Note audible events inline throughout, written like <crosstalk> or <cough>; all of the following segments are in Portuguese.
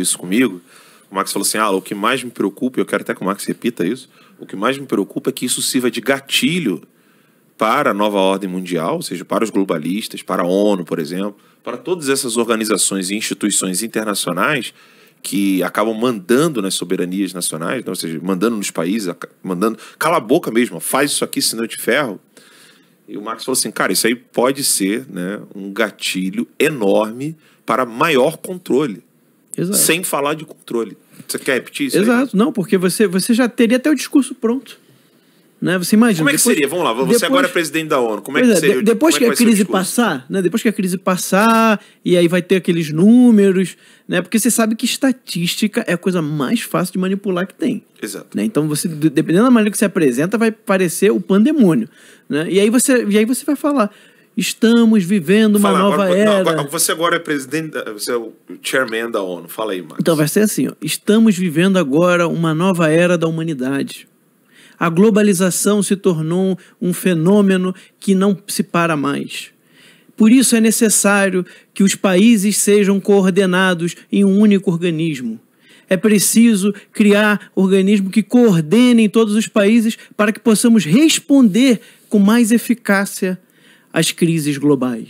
disso comigo, o Max falou assim: ah, o que mais me preocupa, eu quero até que o Max repita isso, o que mais me preocupa é que isso sirva de gatilho para a nova ordem mundial, ou seja, para os globalistas, para a ONU, por exemplo, para todas essas organizações e instituições internacionais que acabam mandando nas soberanias nacionais, né, ou seja, mandando nos países, mandando, cala a boca mesmo, faz isso aqui, senão eu te ferro. E o Max falou assim, cara, isso aí pode ser né, um gatilho enorme para maior controle. Exato. sem falar de controle. Você quer repetir isso? Exato, aí? não, porque você, você já teria até o discurso pronto. Né? Você imagina. Como é que depois, seria? Vamos lá, você depois, agora é presidente da ONU. Como é que é, seria? De, depois é que, que a crise passar, né? Depois que a crise passar, e aí vai ter aqueles números, né? Porque você sabe que estatística é a coisa mais fácil de manipular que tem. Exato. Né? Então você, dependendo da maneira que você apresenta, vai parecer o pandemônio. Né? E, aí você, e aí você vai falar. Estamos vivendo uma Fala, nova agora, era. Não, você agora é presidente, você é o chairman da ONU. Fala aí, Marcos. Então vai ser assim: ó. estamos vivendo agora uma nova era da humanidade. A globalização se tornou um fenômeno que não se para mais. Por isso é necessário que os países sejam coordenados em um único organismo. É preciso criar organismos que coordenem todos os países para que possamos responder com mais eficácia as crises globais.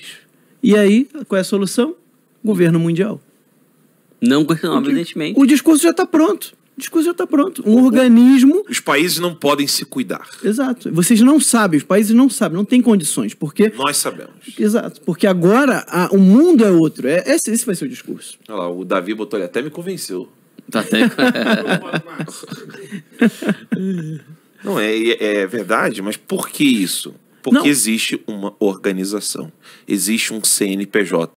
E aí, qual é a solução? Governo mundial. Não governo, evidentemente. O discurso já está pronto. O discurso já está pronto. Um o, organismo. Os países não podem se cuidar. Exato. Vocês não sabem, os países não sabem, não têm condições, porque. Nós sabemos. Exato. Porque agora a, o mundo é outro. É, esse, é, esse vai ser o discurso. Olha lá, o Davi botou ele até me convenceu. Tá até. <laughs> não, é, é, é verdade, mas por que isso? Porque não. existe uma organização, existe um CNPJ,